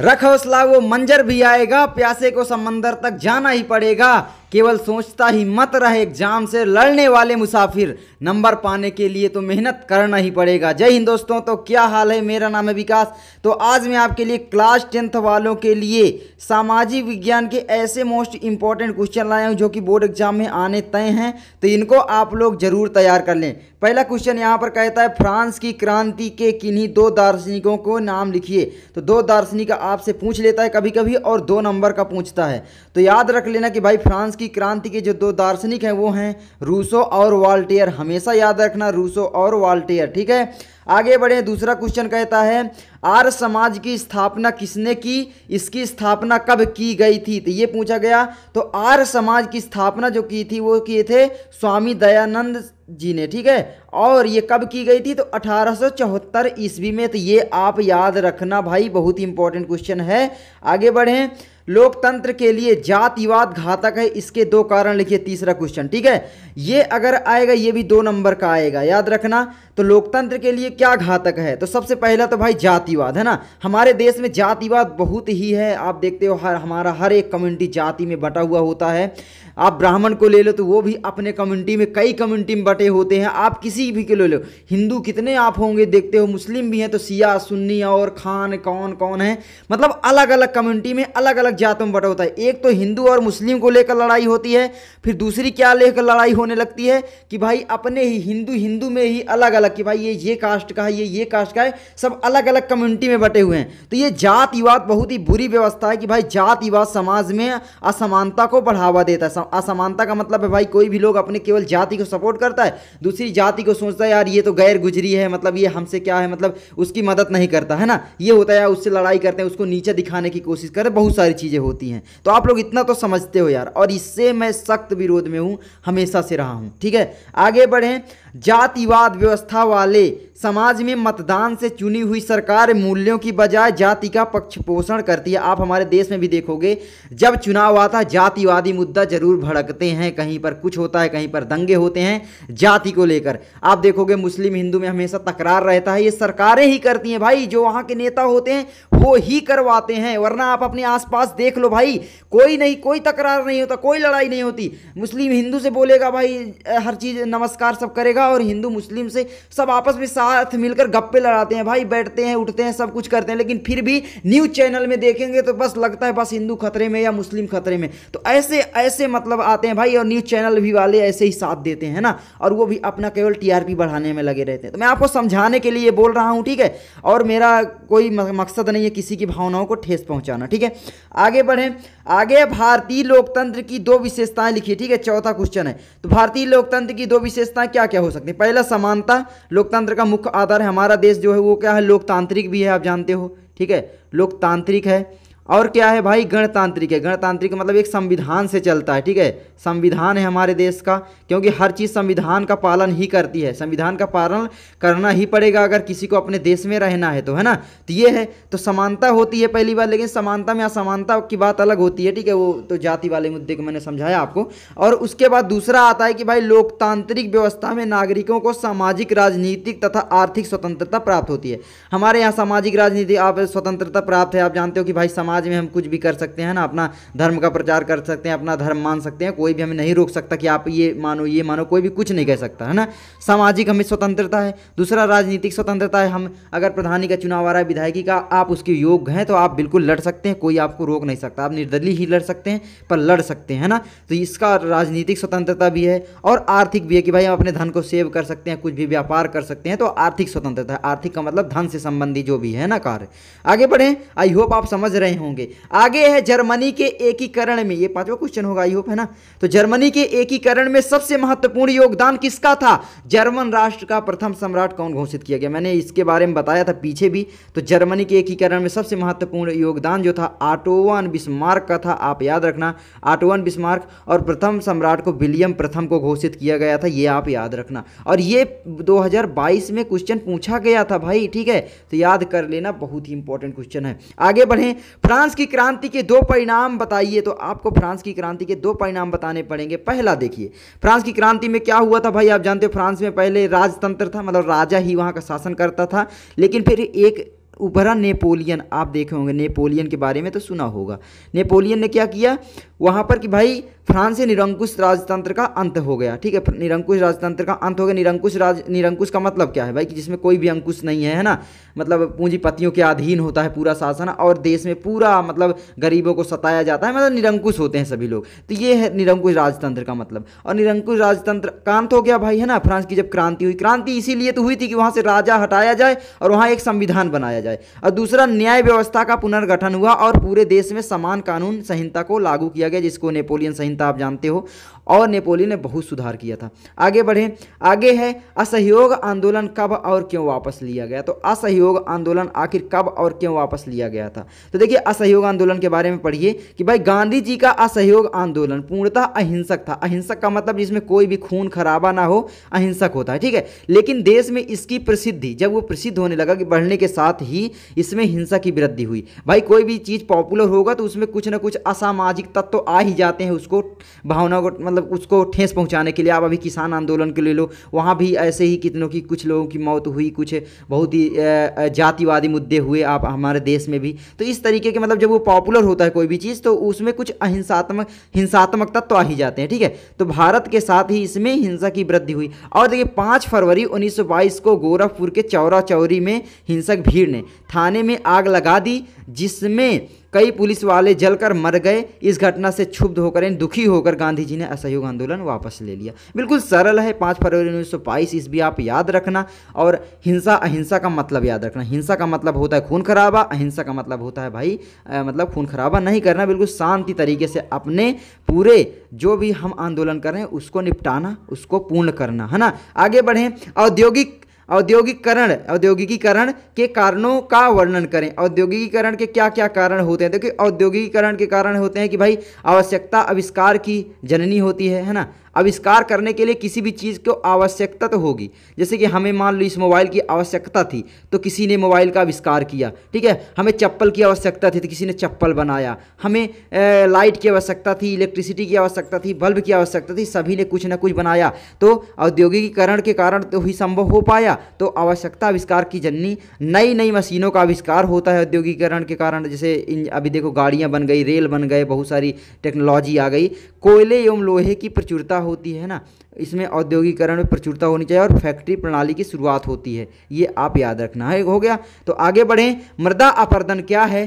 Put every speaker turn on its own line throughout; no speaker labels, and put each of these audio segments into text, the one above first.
रख हौसला वो मंजर भी आएगा प्यासे को समंदर तक जाना ही पड़ेगा केवल सोचता ही मत रहे एग्जाम से लड़ने वाले मुसाफिर नंबर पाने के लिए तो मेहनत करना ही पड़ेगा जय हिंद दोस्तों तो क्या हाल है मेरा नाम है विकास तो आज मैं आपके लिए क्लास टेंथ वालों के लिए सामाजिक विज्ञान के ऐसे मोस्ट इंपॉर्टेंट क्वेश्चन लाया हूँ जो कि बोर्ड एग्जाम में आने तय हैं तो इनको आप लोग जरूर तैयार कर लें पहला क्वेश्चन यहाँ पर कहता है फ्रांस की क्रांति के किन्हीं दो दार्शनिकों को नाम लिखिए तो दो दार्शनिक आपसे पूछ लेता है कभी कभी और दो नंबर का पूछता है तो याद रख लेना कि भाई फ्रांस की क्रांति के जो दो दार्शनिक हैं वो हैं रूसो और वाल्टियर हमेशा याद रखना रूसो और वाल्टियर ठीक है आगे बढ़े दूसरा क्वेश्चन कहता है आर समाज की स्थापना किसने की इसकी स्थापना कब की गई थी तो ये पूछा गया तो आर समाज की स्थापना जो की थी वो किए थे स्वामी दयानंद जी ने ठीक है और ये कब की गई थी तो अठारह ईस्वी में तो ये आप याद रखना भाई बहुत ही इंपॉर्टेंट क्वेश्चन है आगे बढ़ें लोकतंत्र के लिए जातिवाद घातक है इसके दो कारण लिखिए तीसरा क्वेश्चन ठीक है ये अगर आएगा ये भी दो नंबर का आएगा याद रखना तो लोकतंत्र के लिए क्या घातक है तो सबसे पहला तो भाई जातिवाद है ना हमारे देश में जातिवाद बहुत ही है आप देखते हो हर हमारा हर एक कम्युनिटी जाति में बटा हुआ होता है आप ब्राह्मण को ले लो तो वो भी अपने कम्युनिटी में कई कम्युनिटी में बटे होते हैं आप किस किसी भी के लो लो हिंदू कितने आप होंगे देखते हो मुस्लिम भी हैं तो सिया सुन्नी और खान कौन कौन है मतलब अलग अलग कम्युनिटी में अलग अलग जात में बटा होता है एक तो हिंदू और मुस्लिम को लेकर लड़ाई होती है फिर दूसरी क्या लेकर लड़ाई होने लगती है कि भाई अपने ही हिंदू हिंदू में ही अलग अलग कि भाई ये ये कास्ट का है ये ये कास्ट का है सब अलग अलग कम्युनिटी में बटे हुए हैं तो ये जातिवाद बहुत ही बुरी व्यवस्था है कि भाई जातिवाद समाज में असमानता को बढ़ावा देता है असमानता का मतलब है भाई कोई भी लोग अपने केवल जाति को सपोर्ट करता है दूसरी जाति को सोचता है यार ये तो गैर गुजरी है मतलब ये हमसे क्या है मतलब उसकी मदद नहीं करता है ना ये होता है उससे लड़ाई करते हैं उसको नीचे दिखाने की कोशिश करते बहुत सारी चीज़ें होती हैं तो आप लोग इतना तो समझते हो यार और इससे मैं सख्त विरोध में हूँ हमेशा से रहा हूँ ठीक है आगे बढ़ें जातिवाद व्यवस्था वाले समाज में मतदान से चुनी हुई सरकार मूल्यों की बजाय जाति का पक्ष पोषण करती है आप हमारे देश में भी देखोगे जब चुनाव आता है जातिवादी मुद्दा जरूर भड़कते हैं कहीं पर कुछ होता है कहीं पर दंगे होते हैं जाति को लेकर आप देखोगे मुस्लिम हिंदू में हमेशा तकरार रहता है ये सरकारें ही करती हैं भाई जो वहाँ के नेता होते हैं वो ही करवाते हैं वरना आप अपने आसपास देख लो भाई कोई नहीं कोई तकरार नहीं होता कोई लड़ाई नहीं होती मुस्लिम हिंदू से बोलेगा भाई हर चीज़ नमस्कार सब करेगा और हिंदू मुस्लिम से सब आपस में साथ मिलकर गप्पे लड़ाते हैं भाई बैठते हैं उठते हैं सब कुछ करते हैं लेकिन फिर भी न्यूज़ चैनल में देखेंगे तो बस लगता है बस हिंदू खतरे में या मुस्लिम खतरे में तो ऐसे ऐसे मतलब आते हैं भाई और न्यूज़ चैनल भी वाले ऐसे ही साथ देते हैं ना और वो भी अपना केवल टी बढ़ाने में लगे रहते हैं तो मैं आपको समझाने के लिए बोल रहा हूँ ठीक है और मेरा कोई मकसद नहीं या किसी की भावनाओं को ठेस पहुंचाना ठीक है आगे बढ़ें आगे भारतीय लोकतंत्र की दो विशेषताएं लिखिए ठीक है चौथा क्वेश्चन है तो भारतीय लोकतंत्र की दो विशेषताएं क्या क्या हो सकती है पहला समानता लोकतंत्र का मुख्य आधार है हमारा देश जो है वो क्या है लोकतांत्रिक भी है आप जानते हो ठीक है लोकतांत्रिक है और क्या है भाई गणतांत्रिक है गणतांत्रिक मतलब एक संविधान से चलता है ठीक है संविधान है हमारे देश का क्योंकि हर चीज़ संविधान का पालन ही करती है संविधान का पालन करना ही पड़ेगा अगर किसी को अपने देश में रहना है तो है ना तो ये है तो समानता होती है पहली बार लेकिन समानता में असमानता की बात अलग होती है ठीक है वो तो जाति वाले मुद्दे को मैंने समझाया आपको और उसके बाद दूसरा आता है कि भाई लोकतांत्रिक व्यवस्था में नागरिकों को सामाजिक राजनीतिक तथा आर्थिक स्वतंत्रता प्राप्त होती है हमारे यहाँ सामाजिक राजनीति आप स्वतंत्रता प्राप्त है आप जानते हो कि भाई समाज समाज में हम कुछ भी कर सकते हैं ना अपना धर्म का प्रचार कर सकते हैं अपना धर्म मान सकते हैं कोई भी हमें नहीं रोक सकता कि आप ये मानो ये मानो कोई भी कुछ नहीं कह सकता है ना सामाजिक हमें स्वतंत्रता है दूसरा राजनीतिक स्वतंत्रता है हम अगर प्रधानी का चुनाव आ रहा है विधायकी का आप उसके योग्य हैं तो आप बिल्कुल लड़ सकते हैं कोई आपको रोक नहीं सकता आप निर्दलीय ही लड़ सकते हैं पर लड़ सकते हैं ना तो इसका राजनीतिक स्वतंत्रता भी है और आर्थिक भी है कि भाई हम अपने धन को सेव कर सकते हैं कुछ भी व्यापार कर सकते हैं तो आर्थिक स्वतंत्रता आर्थिक का मतलब धन से संबंधी जो भी है ना कार्य आगे बढ़ें आई होप आप समझ रहे हो होंगे आगे है जर्मनी के एकीकरण में ये पांचवा क्वेश्चन होगा आई होप है ना तो जर्मनी के एकीकरण में सबसे महत्वपूर्ण योगदान किसका था जर्मन राष्ट्र का प्रथम सम्राट कौन घोषित किया गया मैंने इसके बारे में बताया था पीछे भी तो जर्मनी के एकीकरण में सबसे महत्वपूर्ण योगदान जो था आटोवन बिस्मार्क का था आप याद रखना आटोवन बिस्मार्क और प्रथम सम्राट को विलियम प्रथम को घोषित किया गया था ये आप याद रखना और ये दो में क्वेश्चन पूछा गया था भाई ठीक है तो याद कर लेना बहुत ही इंपॉर्टेंट क्वेश्चन है आगे बढ़ें फ्रांस की क्रांति के दो परिणाम बताइए तो आपको फ्रांस की क्रांति के दो परिणाम बताने पड़ेंगे पहला देखिए फ्रांस की क्रांति में क्या हुआ था भाई आप जानते हो फ्रांस में पहले राजतंत्र था मतलब राजा ही वहाँ का शासन करता था लेकिन फिर एक उभरा नेपोलियन आप देखे होंगे नेपोलियन के बारे में तो सुना होगा नेपोलियन ने क्या किया वहाँ पर कि भाई फ्रांस से निरंकुश राजतंत्र का अंत हो गया ठीक है निरंकुश राजतंत्र का अंत हो गया निरंकुश राज निरंकुश का मतलब क्या है भाई कि जिसमें कोई भी अंकुश नहीं है है ना मतलब पूंजीपतियों के अधीन होता है पूरा शासन और देश में पूरा मतलब गरीबों को सताया जाता है मतलब निरंकुश होते हैं सभी लोग तो ये है निरंकुश राजतंत्र का मतलब और निरंकुश राजतंत्र कांत हो गया भाई है ना फ्रांस की जब क्रांति हुई क्रांति इसीलिए तो हुई थी कि वहाँ से राजा हटाया जाए और वहाँ एक संविधान बनाया जाए और दूसरा न्याय व्यवस्था का पुनर्गठन हुआ और पूरे देश में समान कानून संहिता को लागू किया गया जिसको नेपोलियन संहिता चिंता आप जानते हो और नेपोलियन ने बहुत सुधार किया था आगे बढ़ें आगे है असहयोग आंदोलन कब और क्यों वापस लिया गया तो असहयोग आंदोलन आखिर कब और क्यों वापस लिया गया था तो देखिए असहयोग आंदोलन के बारे में पढ़िए कि भाई गांधी जी का असहयोग आंदोलन पूर्णतः अहिंसक था अहिंसक का मतलब जिसमें कोई भी खून खराबा ना हो अहिंसक होता है ठीक है लेकिन देश में इसकी प्रसिद्धि जब वो प्रसिद्ध होने लगा कि बढ़ने के साथ ही इसमें हिंसा की वृद्धि हुई भाई कोई भी चीज़ पॉपुलर होगा तो उसमें कुछ ना कुछ असामाजिक तत्व तो आ ही जाते हैं उसको भावना को मतलब मतलब उसको ठेस पहुँचाने के लिए आप अभी किसान आंदोलन के ले लो वहाँ भी ऐसे ही कितनों की कुछ लोगों की मौत हुई कुछ बहुत ही जातिवादी मुद्दे हुए आप हमारे देश में भी तो इस तरीके के मतलब जब वो पॉपुलर होता है कोई भी चीज़ तो उसमें कुछ अहिंसात्मक हिंसात्मक तत्व आ ही जाते हैं ठीक है तो भारत के साथ ही इसमें हिंसा की वृद्धि हुई और देखिए पाँच फरवरी उन्नीस को गोरखपुर के चौरा चौरी में हिंसक भीड़ ने थाने में आग लगा दी जिसमें कई पुलिस वाले जलकर मर गए इस घटना से क्षुब्ध होकर इन दुखी होकर गांधी जी ने असहयोग आंदोलन वापस ले लिया बिल्कुल सरल है पाँच फरवरी उन्नीस सौ बाईस ईस्वी आप याद रखना और हिंसा अहिंसा का मतलब याद रखना हिंसा का मतलब होता है खून खराबा अहिंसा का मतलब होता है भाई आ, मतलब खून खराबा नहीं करना बिल्कुल शांति तरीके से अपने पूरे जो भी हम आंदोलन कर रहे हैं उसको निपटाना उसको पूर्ण करना है ना आगे बढ़ें औद्योगिक औद्योगिकरण औद्योगिकीकरण के कारणों का वर्णन करें औद्योगिकीकरण के क्या क्या कारण होते हैं देखिए औद्योगिकीकरण के कारण होते हैं कि भाई आवश्यकता आविष्कार की जननी होती है है ना आविष्कार करने के लिए किसी भी चीज़ को आवश्यकता तो होगी जैसे कि हमें मान लो इस मोबाइल की आवश्यकता थी तो किसी ने मोबाइल का आविष्कार किया ठीक है हमें चप्पल की आवश्यकता थी तो किसी ने चप्पल बनाया हमें ए, लाइट की आवश्यकता थी इलेक्ट्रिसिटी की आवश्यकता थी बल्ब की आवश्यकता थी सभी ने कुछ ना कुछ बनाया तो औद्योगिकीकरण के कारण तो ही संभव हो पाया तो आवश्यकता आविष्कार की जननी नई नई मशीनों का आविष्कार होता है औद्योगिकरण के कारण जैसे अभी देखो गाड़ियाँ बन गई रेल बन गए बहुत सारी टेक्नोलॉजी आ गई कोयले एवं लोहे की प्रचुरता होती है ना इसमें औद्योगिकरण में प्रचुरता होनी चाहिए और फैक्ट्री प्रणाली की शुरुआत होती है ये आप याद रखना है हो गया तो आगे बढ़ें मृदा अपर्दन क्या है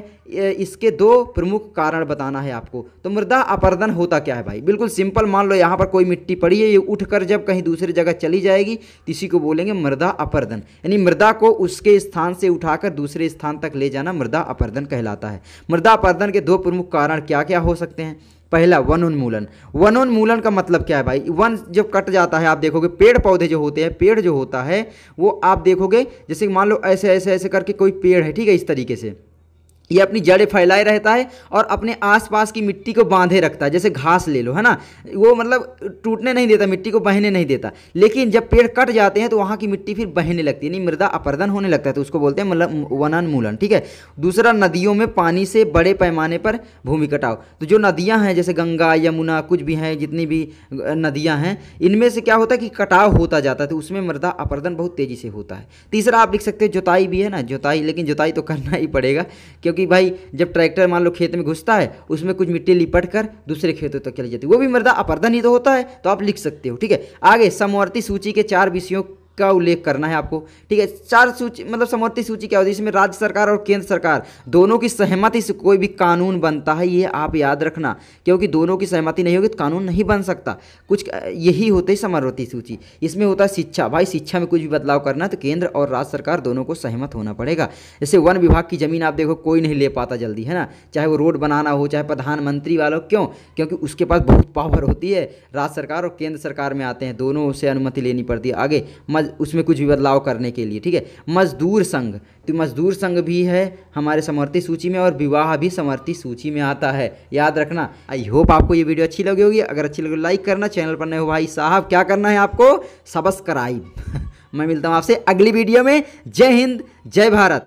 इसके दो प्रमुख कारण बताना है आपको तो मृदा अपर्दन होता क्या है भाई बिल्कुल सिंपल मान लो यहाँ पर कोई मिट्टी पड़ी है ये उठ जब कहीं दूसरी जगह चली जाएगी तो इसी को बोलेंगे मृदा अपर्दन यानी मृदा को उसके स्थान से उठाकर दूसरे स्थान तक ले जाना मृदा अपर्दन कहलाता है मृदा अपर्दन के दो प्रमुख कारण क्या क्या हो सकते हैं पहला वन उन्मूलन वन उन्मूलन का मतलब क्या है भाई वन जब कट जाता है आप देखोगे पेड़ पौधे जो होते हैं पेड़ जो होता है वो आप देखोगे जैसे मान लो ऐसे ऐसे ऐसे करके कोई पेड़ है ठीक है इस तरीके से ये अपनी जड़ें फैलाए रहता है और अपने आसपास की मिट्टी को बांधे रखता है जैसे घास ले लो है ना वो मतलब टूटने नहीं देता मिट्टी को बहने नहीं देता लेकिन जब पेड़ कट जाते हैं तो वहाँ की मिट्टी फिर बहने लगती है यानी मृदा अपर्दन होने लगता है तो उसको बोलते हैं मतलब वनन्मूलन ठीक है दूसरा नदियों में पानी से बड़े पैमाने पर भूमि कटाव तो जो नदियाँ हैं जैसे गंगा यमुना कुछ भी हैं जितनी भी नदियाँ हैं इनमें से क्या होता है कि कटाव होता जाता है तो उसमें मृदा अपर्दन बहुत तेज़ी से होता है तीसरा आप लिख सकते हो जोताई भी है ना जोताई लेकिन जोताई तो करना ही पड़ेगा क्योंकि क्योंकि भाई जब ट्रैक्टर मान लो खेत में घुसता है उसमें कुछ मिट्टी लिपट कर दूसरे खेतों तक तो चली जाती है वो भी मृदा तो होता है तो आप लिख सकते हो ठीक है आगे समवर्ती सूची के चार विषयों का उल्लेख करना है आपको ठीक है चार सूची मतलब समवर्ती सूची क्या होती है इसमें राज्य सरकार और केंद्र सरकार दोनों की सहमति से कोई भी कानून बनता है ये आप याद रखना क्योंकि दोनों की सहमति नहीं होगी तो कानून नहीं बन सकता कुछ यही होते समवर्ती सूची इसमें होता है शिक्षा भाई शिक्षा में कुछ भी बदलाव करना तो केंद्र और राज्य सरकार दोनों को सहमत होना पड़ेगा जैसे वन विभाग की जमीन आप देखो कोई नहीं ले पाता जल्दी है ना चाहे वो रोड बनाना हो चाहे प्रधानमंत्री वालों क्यों क्योंकि उसके पास बहुत पावर होती है राज्य सरकार और केंद्र सरकार में आते हैं दोनों से अनुमति लेनी पड़ती है आगे मज, उसमें कुछ भी बदलाव करने के लिए ठीक है मजदूर संघ तो मजदूर संघ भी है हमारे समर्थी सूची में और विवाह भी समर्थी सूची में आता है याद रखना आई होप आपको ये वीडियो अच्छी लगी होगी अगर अच्छी लगी लाइक करना चैनल पर नए हो भाई साहब क्या करना है आपको सबस्क्राइब मैं मिलता हूँ आपसे अगली वीडियो में जय हिंद जय भारत